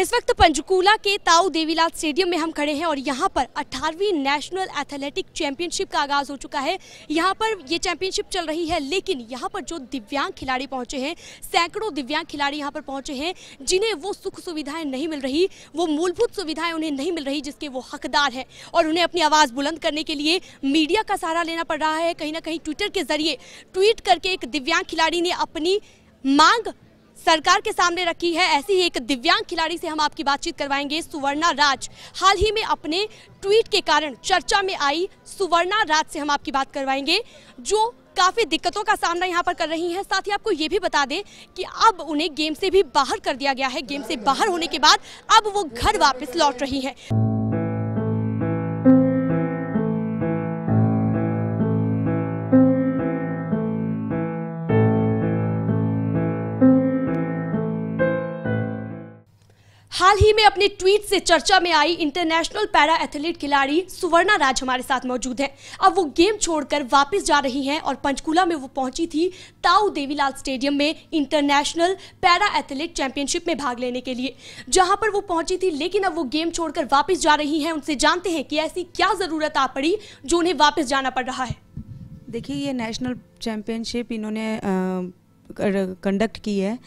इस वक्त पंचकूला के ताऊ देवीलाल स्टेडियम में हम खड़े हैं और यहाँ पर 18वीं नेशनल एथलेटिक चैंपियनशिप का आगाज हो चुका है यहाँ पर ये चैंपियनशिप चल रही है लेकिन यहाँ पर जो दिव्यांग खिलाड़ी पहुंचे हैं सैकड़ों दिव्यांग खिलाड़ी यहाँ पर पहुंचे हैं जिन्हें वो सुख सुविधाएं नहीं मिल रही वो मूलभूत सुविधाएं उन्हें नहीं मिल रही जिसके वो हकदार है और उन्हें अपनी आवाज़ बुलंद करने के लिए मीडिया का सहारा लेना पड़ रहा है कहीं ना कहीं ट्विटर के जरिए ट्वीट करके एक दिव्यांग खिलाड़ी ने अपनी मांग सरकार के सामने रखी है ऐसी ही एक दिव्यांग खिलाड़ी से हम आपकी बातचीत करवाएंगे सुवर्णा राज हाल ही में अपने ट्वीट के कारण चर्चा में आई सुवर्णा राज से हम आपकी बात करवाएंगे जो काफ़ी दिक्कतों का सामना यहाँ पर कर रही हैं साथ ही आपको ये भी बता दें कि अब उन्हें गेम से भी बाहर कर दिया गया है गेम से बाहर होने के बाद अब वो घर वापस लौट रही है हाल ही में अपने ट्वीट से चर्चा में आई इंटरनेशनल पैरा एथलीट खिलाड़ी सुवर्णा राज हमारे साथ मौजूद हैं अब वो गेम छोड़कर वापस जा रही हैं और पंचकूला में वो पहुंची थी ताऊ देवीलाल स्टेडियम में इंटरनेशनल पैरा एथलीट चैंपियनशिप में भाग लेने के लिए जहां पर वो पहुंची थी लेकिन अब वो गेम छोड़कर वापिस जा रही है उनसे जानते हैं कि ऐसी क्या ज़रूरत आ पड़ी जो उन्हें वापस जाना पड़ रहा है देखिए ये नेशनल चैम्पियनशिप इन्होंने कंडक्ट की है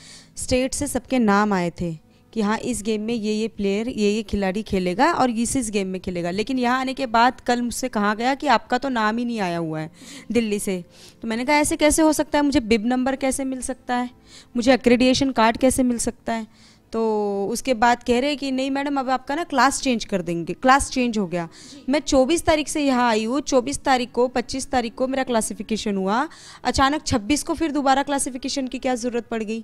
स्टेट से सबके नाम आए थे कि हाँ इस गेम में ये ये प्लेयर ये ये खिलाड़ी खेलेगा और इस इस गेम में खेलेगा लेकिन यहाँ आने के बाद कल मुझसे कहा गया कि आपका तो नाम ही नहीं आया हुआ है दिल्ली से तो मैंने कहा ऐसे कैसे हो सकता है मुझे बिब नंबर कैसे मिल सकता है मुझे अक्रेडिएशन कार्ड कैसे मिल सकता है तो उसके बाद कह रहे कि नहीं मैडम अब आपका ना क्लास चेंज कर देंगे क्लास चेंज हो गया मैं 24 तारीख से यहाँ आई हूँ 24 तारीख को 25 तारीख को मेरा क्लासिफिकेशन हुआ अचानक 26 को फिर दोबारा क्लासिफिकेशन की क्या ज़रूरत पड़ गई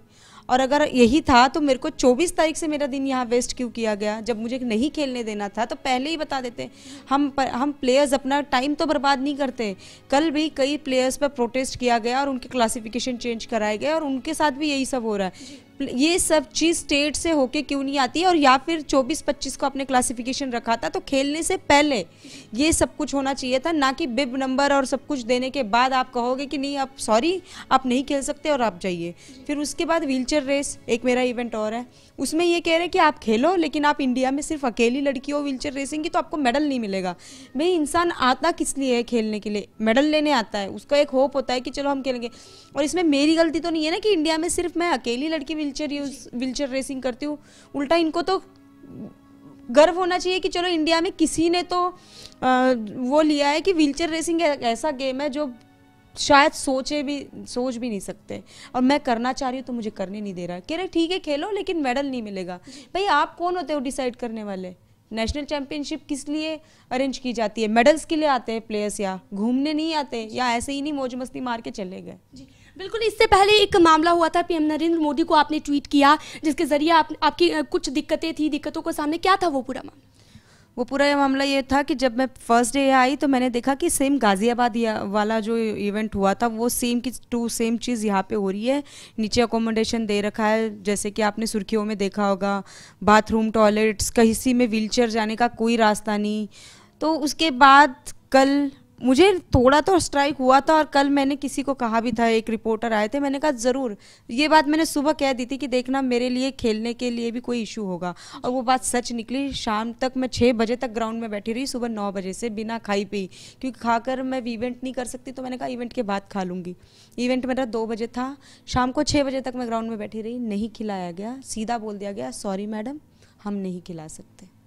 और अगर यही था तो मेरे को 24 तारीख से मेरा दिन यहाँ वेस्ट क्यों किया गया जब मुझे नहीं खेलने देना था तो पहले ही बता देते हम पर, हम प्लेयर्स अपना टाइम तो बर्बाद नहीं करते कल भी कई प्लेयर्स पर प्रोटेस्ट किया गया और उनके क्लासिफिकेशन चेंज कराए गए और उनके साथ भी यही सब हो रहा है ये सब चीज़ स्टेट से होके क्यों नहीं आती और या फिर 24-25 को अपने क्लासिफिकेशन रखा था तो खेलने से पहले ये सब कुछ होना चाहिए था ना कि बिब नंबर और सब कुछ देने के बाद आप कहोगे कि नहीं आप सॉरी आप नहीं खेल सकते और आप जाइए फिर उसके बाद व्हीलचेयर रेस एक मेरा इवेंट और है उसमें ये कह रहे हैं कि आप खेलो लेकिन आप इंडिया में सिर्फ अकेली लड़की हो व्हीलचेयर रेसिंग की तो आपको मेडल नहीं मिलेगा भाई इंसान आता किस लिए है खेलने के लिए मेडल लेने आता है उसका एक होप होता है कि चलो हम खेलेंगे और इसमें मेरी गलती तो नहीं है ना कि इंडिया में सिर्फ मैं अकेली लड़की व्हीलचेयर यूज व्हीलचेयर रेसिंग करती हूँ उल्टा इनको तो गर्व होना चाहिए कि चलो इंडिया में किसी ने तो आ, वो लिया है कि व्हीलचेयर रेसिंग एक ऐसा गेम है जो शायद सोचे भी सोच भी नहीं सकते और मैं करना चाह रही हूँ तो मुझे करने नहीं दे रहा कह रहे ठीक है खेलो लेकिन मेडल नहीं मिलेगा भाई आप कौन होते हो डिसाइड करने वाले नेशनल चैंपियनशिप किस लिए अरेंज की जाती है मेडल्स के लिए आते हैं प्लेयर्स या घूमने नहीं आते या ऐसे ही नहीं मौज मस्ती मार के चले गए बिल्कुल इससे पहले एक मामला हुआ था पीएम नरेंद्र मोदी को आपने ट्वीट किया जिसके जरिए आप, आपकी कुछ दिक्कतें थी दिक्कतों को सामने क्या था वो पूरा मामला वो पूरा मामला ये था कि जब मैं फर्स्ट डे आई तो मैंने देखा कि सेम गाज़ियाबाद वाला जो इवेंट हुआ था वो सेम की टू सेम चीज़ यहाँ पे हो रही है नीचे अकोमोडेशन दे रखा है जैसे कि आपने सुर्खियों में देखा होगा बाथरूम टॉयलेट्स कहीं में व्हीलचेयर जाने का कोई रास्ता नहीं तो उसके बाद कल मुझे थोड़ा तो स्ट्राइक हुआ था और कल मैंने किसी को कहा भी था एक रिपोर्टर आए थे मैंने कहा ज़रूर ये बात मैंने सुबह कह दी थी कि देखना मेरे लिए खेलने के लिए भी कोई इशू होगा और वो बात सच निकली शाम तक मैं छः बजे तक ग्राउंड में बैठी रही सुबह नौ बजे से बिना खाई पी क्योंकि खाकर मैं इवेंट नहीं कर सकती तो मैंने कहा इवेंट के बाद खा लूँगी इवेंट मेरा दो बजे था शाम को छः बजे तक मैं ग्राउंड में बैठी रही नहीं खिलाया गया सीधा बोल दिया गया सॉरी मैडम हम नहीं खिला सकते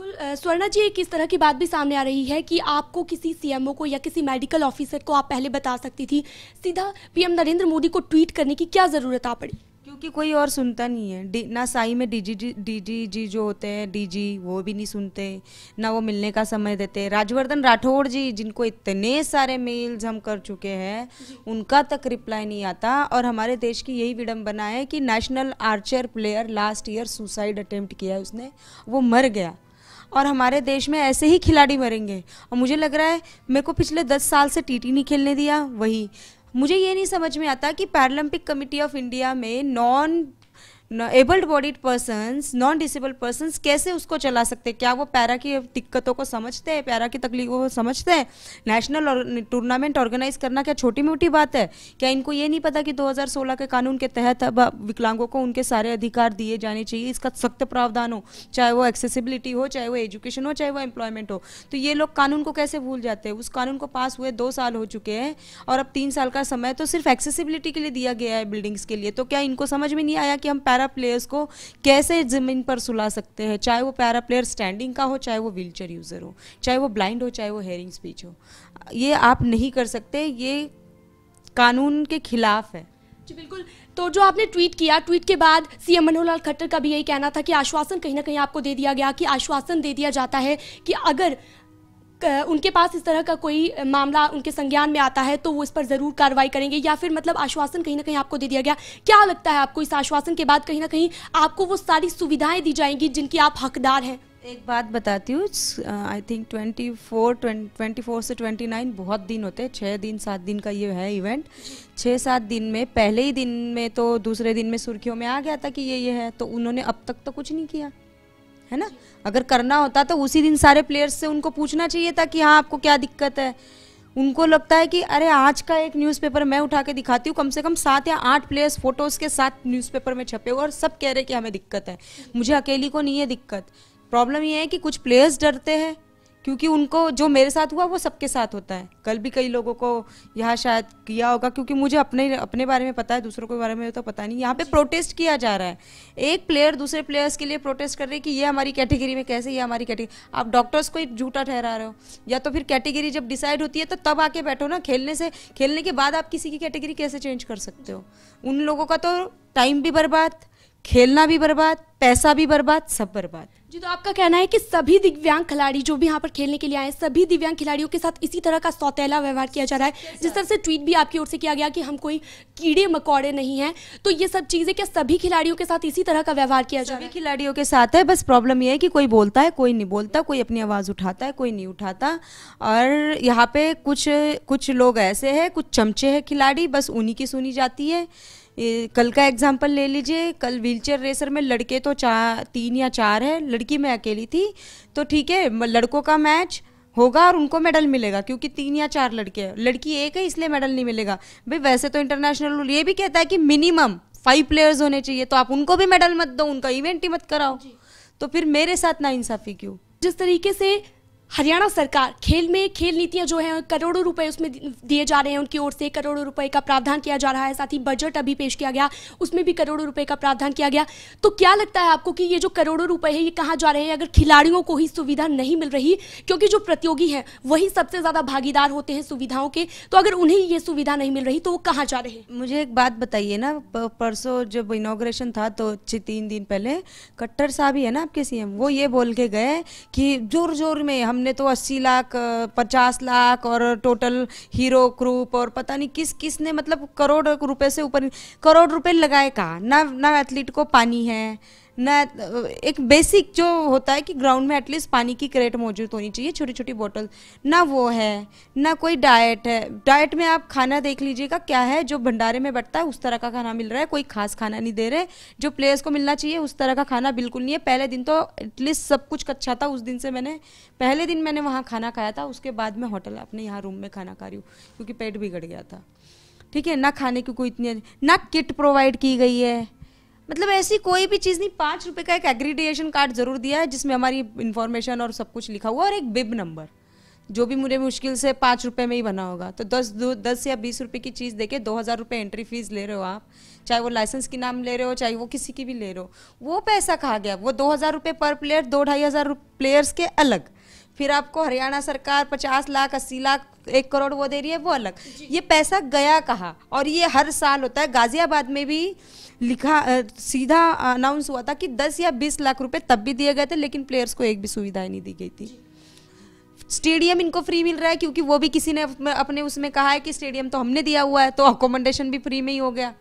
बिल्कुल स्वर्णा जी एक इस तरह की बात भी सामने आ रही है कि आपको किसी सीएमओ को या किसी मेडिकल ऑफिसर को आप पहले बता सकती थी सीधा पीएम नरेंद्र मोदी को ट्वीट करने की क्या ज़रूरत आ पड़ी क्योंकि कोई और सुनता नहीं है ना साई में डीजी डीजी जी जो होते हैं डीजी वो भी नहीं सुनते ना वो मिलने का समय देते राजवर्धन राठौड़ जी जिनको इतने सारे मेल्स हम कर चुके हैं उनका तक रिप्लाई नहीं आता और हमारे देश की यही विडम्बना है कि national archer player last year suicide attempt किया उसने वो मर गया और हमारे देश में ऐसे ही खिलाड़ी मरेंगे और मुझे लग रहा है मेरे को पिछले दस साल से टी नहीं खेलने दिया वही मुझे ये नहीं समझ में आता कि पैरालंपिक कमिटी ऑफ इंडिया में non abled bodied persons non disabled persons कैसे उसको चला सकते हैं क्या वो पैरा की दिक्कतों को समझते हैं पैरा की तकलीफों को समझते हैं नेशनल और, टूर्नामेंट ऑर्गेनाइज करना क्या छोटी मोटी बात है क्या इनको ये नहीं पता कि 2016 के कानून के तहत अब विकलांगों को उनके सारे अधिकार दिए जाने चाहिए इसका सख्त प्रावधान हो चाहे वो एक्सेसिबिलिटी हो चाहे वो एजुकेशन हो चाहे वो एम्प्लॉयमेंट हो तो ये लोग कानून को कैसे भूल जाते हैं उस कानून को पास हुए दो साल हो चुके हैं और अब तीन साल का समय तो सिर्फ एक्सेसिबिलिटी के लिए दिया गया है बिल्डिंग्स के लिए तो क्या इनको समझ में नहीं आया कि हम पैरा पैरा प्लेयर्स को कैसे ज़मीन पर सुला सकते हैं चाहे वो पैरा प्लेयर स्टैंडिंग का हो चाहे वो व्हील यूज़र हो चाहे वो ब्लाइंड हो चाहे वो हेयरिंग स्पीच हो ये आप नहीं कर सकते ये कानून के खिलाफ है जी बिल्कुल तो जो आपने ट्वीट किया ट्वीट के बाद सीएम मनोहर लाल खट्टर का भी यही कहना था कि आश्वासन कहीं ना कहीं आपको दे दिया गया कि आश्वासन दे दिया जाता है कि अगर उनके पास इस तरह का कोई मामला उनके संज्ञान में आता है तो वो इस पर ज़रूर कार्रवाई करेंगे या फिर मतलब आश्वासन कहीं ना कहीं आपको दे दिया गया क्या लगता है आपको इस आश्वासन के बाद कहीं ना कहीं आपको वो सारी सुविधाएं दी जाएंगी जिनकी आप हकदार हैं एक बात बताती हूँ आई थिंक 24 24 से 29 बहुत दिन होते हैं छः दिन सात दिन का ये है इवेंट छः सात दिन में पहले ही दिन में तो दूसरे दिन में सुर्खियों में आ गया था कि ये ये है तो उन्होंने अब तक तो कुछ नहीं किया है ना अगर करना होता तो उसी दिन सारे प्लेयर्स से उनको पूछना चाहिए था कि हाँ आपको क्या दिक्कत है उनको लगता है कि अरे आज का एक न्यूज़पेपर मैं उठा के दिखाती हूँ कम से कम सात या आठ प्लेयर्स फोटोज़ के साथ न्यूज़पेपर में छपे हुए और सब कह रहे कि हमें दिक्कत है मुझे अकेली को नहीं है दिक्कत प्रॉब्लम ये है कि कुछ प्लेयर्स डरते हैं क्योंकि उनको जो मेरे साथ हुआ वो सबके साथ होता है कल भी कई लोगों को यहाँ शायद किया होगा क्योंकि मुझे अपने अपने बारे में पता है दूसरों के बारे में तो पता नहीं यहाँ पे प्रोटेस्ट किया जा रहा है एक प्लेयर दूसरे प्लेयर्स के लिए प्रोटेस्ट कर रहे हैं कि ये हमारी कैटेगरी में कैसे ये हमारी कैटेगरी आप डॉक्टर्स को एक झूठा ठहरा रहे हो या तो फिर कैटेगरी जब डिसाइड होती है तो तब आके बैठो ना खेलने से खेलने के बाद आप किसी की कैटेगरी कैसे चेंज कर सकते हो उन लोगों का तो टाइम भी बर्बाद खेलना भी बर्बाद पैसा भी बर्बाद सब बर्बाद जी तो आपका कहना है कि सभी दिव्यांग खिलाड़ी जो भी यहाँ पर खेलने के लिए आए सभी दिव्यांग खिलाड़ियों के साथ इसी तरह का सौतेला व्यवहार किया जा रहा है जिस तरह से ट्वीट भी आपकी ओर से किया गया कि हम कोई कीड़े मकोड़े नहीं हैं तो ये सब चीज़ें क्या सभी खिलाड़ियों के साथ इसी तरह का व्यवहार किया जा रहा है खिलाड़ियों के साथ है बस प्रॉब्लम ये है कि कोई बोलता है कोई नहीं बोलता कोई अपनी आवाज़ उठाता है कोई नहीं उठाता और यहाँ पे कुछ कुछ लोग ऐसे है कुछ चमचे है खिलाड़ी बस उन्हीं की सुनी जाती है कल का एग्जाम्पल ले लीजिए कल व्हीलचेयर रेसर में लड़के तो चार तीन या चार है लड़की मैं अकेली थी तो ठीक है लड़कों का मैच होगा और उनको मेडल मिलेगा क्योंकि तीन या चार लड़के हैं लड़की एक है इसलिए मेडल नहीं मिलेगा भाई वैसे तो इंटरनेशनल रूल ये भी कहता है कि मिनिमम फाइव प्लेयर्स होने चाहिए तो आप उनको भी मेडल मत दो उनका इवेंट ही मत कराओ तो फिर मेरे साथ ना इंसाफी क्यों जिस तरीके से हरियाणा सरकार खेल में खेल नीतियां जो है करोड़ों रुपए उसमें दिए जा रहे हैं उनकी ओर से करोड़ों रुपए का प्रावधान किया जा रहा है साथ ही बजट अभी पेश किया गया उसमें भी करोड़ों रुपए का प्रावधान किया गया तो क्या लगता है आपको कि ये जो करोड़ों रुपए है ये कहाँ जा रहे हैं अगर खिलाड़ियों को ही सुविधा नहीं मिल रही क्योंकि जो प्रतियोगी है वही सबसे ज़्यादा भागीदार होते हैं सुविधाओं के तो अगर उन्हें ये सुविधा नहीं मिल रही तो वो कहाँ जा रहे हैं मुझे एक बात बताइए ना परसों जब इनोग्रेशन था तो तीन दिन पहले कट्टर साहब ही है ना आपके सीएम वो ये बोल के गए कि जोर जोर में हम हमने तो 80 लाख 50 लाख और टोटल हीरो क्रूप और पता नहीं किस किस ने मतलब करोड़ रुपए से ऊपर करोड़ रुपए लगाए कहा ना ना एथलीट को पानी है ना एक बेसिक जो होता है कि ग्राउंड में एटलीस्ट पानी की क्रेट मौजूद होनी चाहिए छोटी छोटी बोतल ना वो है ना कोई डाइट है डाइट में आप खाना देख लीजिएगा क्या है जो भंडारे में बटता है उस तरह का खाना मिल रहा है कोई खास खाना नहीं दे रहे जो प्लेयर्स को मिलना चाहिए उस तरह का खाना बिल्कुल नहीं है पहले दिन तो एटलीस्ट सब कुछ अच्छा था उस दिन से मैंने पहले दिन मैंने वहाँ खाना खाया था उसके बाद मैं होटल अपने यहाँ रूम में खाना खा रही हूँ क्योंकि पेट बिगड़ गया था ठीक है ना खाने की कोई इतनी ना किट प्रोवाइड की गई है मतलब ऐसी कोई भी चीज़ नहीं पाँच रुपये का एक एग्रीडिएशन कार्ड ज़रूर दिया है जिसमें हमारी इन्फॉर्मेशन और सब कुछ लिखा हुआ और एक बिब नंबर जो भी मुझे मुश्किल से पाँच रुपये में ही बना होगा तो दस दो दस या बीस रुपये की चीज़ देके दो हज़ार रुपये एंट्री फीस ले रहे हो आप चाहे वो लाइसेंस के नाम ले रहे हो चाहे वो किसी की भी ले रहे हो वो पैसा कहा गया वो दो हज़ार रुपये पर प्लेयर दो ढाई हज़ार प्लेयर्स के अलग फिर आपको हरियाणा सरकार पचास लाख अस्सी लाख एक करोड़ वो दे रही है वो अलग ये पैसा गया कहा और ये हर साल होता है गाजियाबाद में भी लिखा सीधा अनाउंस हुआ था कि दस या बीस लाख रुपए तब भी दिए गए थे लेकिन प्लेयर्स को एक भी सुविधाएं नहीं दी गई थी स्टेडियम इनको फ्री मिल रहा है क्योंकि वो भी किसी ने अपने उसमें कहा है कि स्टेडियम तो हमने दिया हुआ है तो अकोमोडेशन भी फ्री में ही हो गया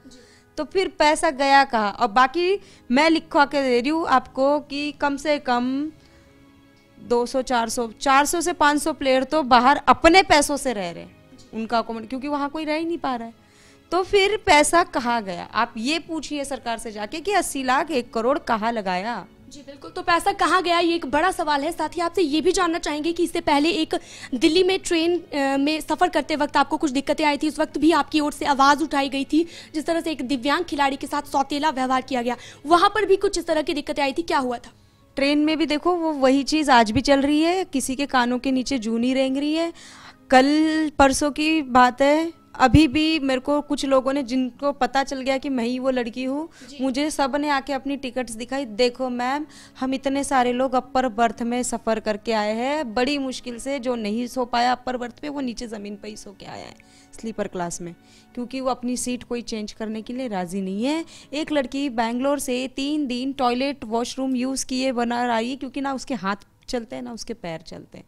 तो फिर पैसा गया कहा और बाकी मैं लिखवा के दे रही हूँ आपको कि कम से कम 200 400 400 से 500 प्लेयर तो बाहर अपने पैसों से रह रहे हैं उनका अकोमोडेट क्योंकि वहाँ कोई रह ही नहीं पा रहा है तो फिर पैसा कहाँ गया आप ये पूछिए सरकार से जाके कि अस्सी लाख एक करोड़ कहाँ लगाया जी बिल्कुल तो पैसा कहाँ गया ये एक बड़ा सवाल है साथ ही आपसे ये भी जानना चाहेंगे कि इससे पहले एक दिल्ली में ट्रेन में सफ़र करते वक्त आपको कुछ दिक्कतें आई थी उस वक्त भी आपकी ओर से आवाज़ उठाई गई थी जिस तरह से एक दिव्यांग खिलाड़ी के साथ सौतेला व्यवहार किया गया वहां पर भी कुछ इस तरह की दिक्कतें आई थी क्या हुआ था ट्रेन में भी देखो वो वही चीज़ आज भी चल रही है किसी के कानों के नीचे जूनी रेंग रही है कल परसों की बात है अभी भी मेरे को कुछ लोगों ने जिनको पता चल गया कि मैं ही वो लड़की हूँ मुझे सब ने आके अपनी टिकट्स दिखाई देखो मैम हम इतने सारे लोग अपर बर्थ में सफ़र करके आए हैं बड़ी मुश्किल से जो नहीं सो पाया अपर बर्थ पे वो नीचे ज़मीन पर ही सो के आया है स्लीपर क्लास में क्योंकि वो अपनी सीट कोई चेंज करने के लिए राज़ी नहीं है एक लड़की बैंगलोर से तीन दिन टॉयलेट वॉशरूम यूज़ किए बना आई क्योंकि ना उसके हाथ चलते हैं ना उसके पैर चलते हैं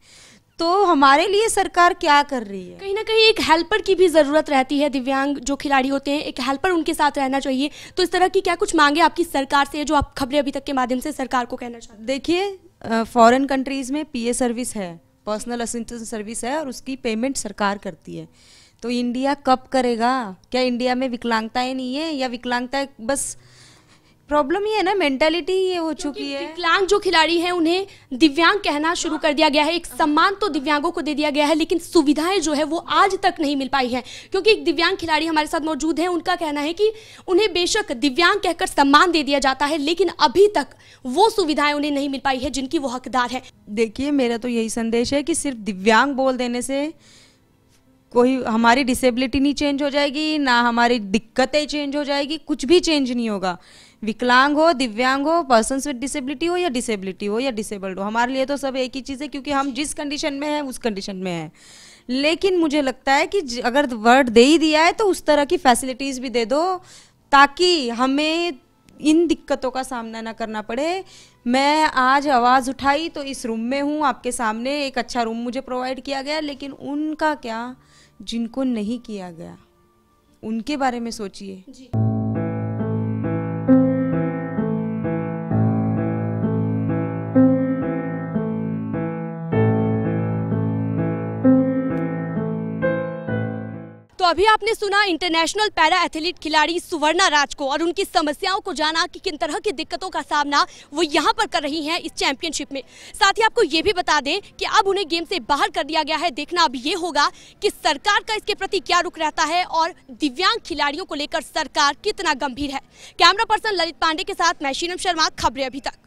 तो हमारे लिए सरकार क्या कर रही है कहीं ना कहीं एक हेल्पर की भी ज़रूरत रहती है दिव्यांग जो खिलाड़ी होते हैं एक हेल्पर उनके साथ रहना चाहिए तो इस तरह की क्या कुछ मांगे आपकी सरकार से जो आप खबरें अभी तक के माध्यम से सरकार को कहना चाहते देखिए फॉरेन कंट्रीज़ में पी सर्विस है पर्सनल असिस्टेंस सर्विस है और उसकी पेमेंट सरकार करती है तो इंडिया कब करेगा क्या इंडिया में विकलांगताएं नहीं है या विकलांगता बस प्रॉब्लम ये है ना मेंटेलिटी ये हो चुकी है विकलांग जो खिलाड़ी हैं उन्हें दिव्यांग कहना शुरू कर दिया गया है एक सम्मान तो दिव्यांगों को दे दिया गया है लेकिन सुविधाएं जो है वो आज तक नहीं मिल पाई हैं क्योंकि एक दिव्यांग खिलाड़ी हमारे साथ मौजूद है उनका कहना है कि उन्हें बेशक दिव्यांग कहकर सम्मान दे दिया जाता है लेकिन अभी तक वो सुविधाएं उन्हें नहीं मिल पाई है जिनकी वो हकदार है देखिए मेरा तो यही संदेश है कि सिर्फ दिव्यांग बोल देने से कोई हमारी डिसेबिलिटी नहीं चेंज हो जाएगी ना हमारी दिक्कतें चेंज हो जाएगी कुछ भी चेंज नहीं होगा विकलांग हो दिव्यांग हो पर्सन विद डिसेबिलिटी हो या डिसेबिलिटी हो या डिसेबल्ड हो हमारे लिए तो सब एक ही चीज़ है क्योंकि हम जिस कंडीशन में हैं उस कंडीशन में हैं लेकिन मुझे लगता है कि अगर वर्ड दे ही दिया है तो उस तरह की फैसिलिटीज़ भी दे दो ताकि हमें इन दिक्कतों का सामना ना करना पड़े मैं आज आवाज़ उठाई तो इस रूम में हूँ आपके सामने एक अच्छा रूम मुझे प्रोवाइड किया गया लेकिन उनका क्या जिनको नहीं किया गया उनके बारे में सोचिए अभी आपने सुना इंटरनेशनल पैरा एथलीट खिलाड़ी सुवर्णा राज को और उनकी समस्याओं को जाना कि किन तरह की दिक्कतों का सामना वो यहाँ पर कर रही हैं इस चैंपियनशिप में साथ ही आपको ये भी बता दें कि अब उन्हें गेम से बाहर कर दिया गया है देखना अब ये होगा कि सरकार का इसके प्रति क्या रुख रहता है और दिव्यांग खिलाड़ियों को लेकर सरकार कितना गंभीर है कैमरा पर्सन ललित पांडे के साथ मैं शीनम शर्मा खबरें अभी तक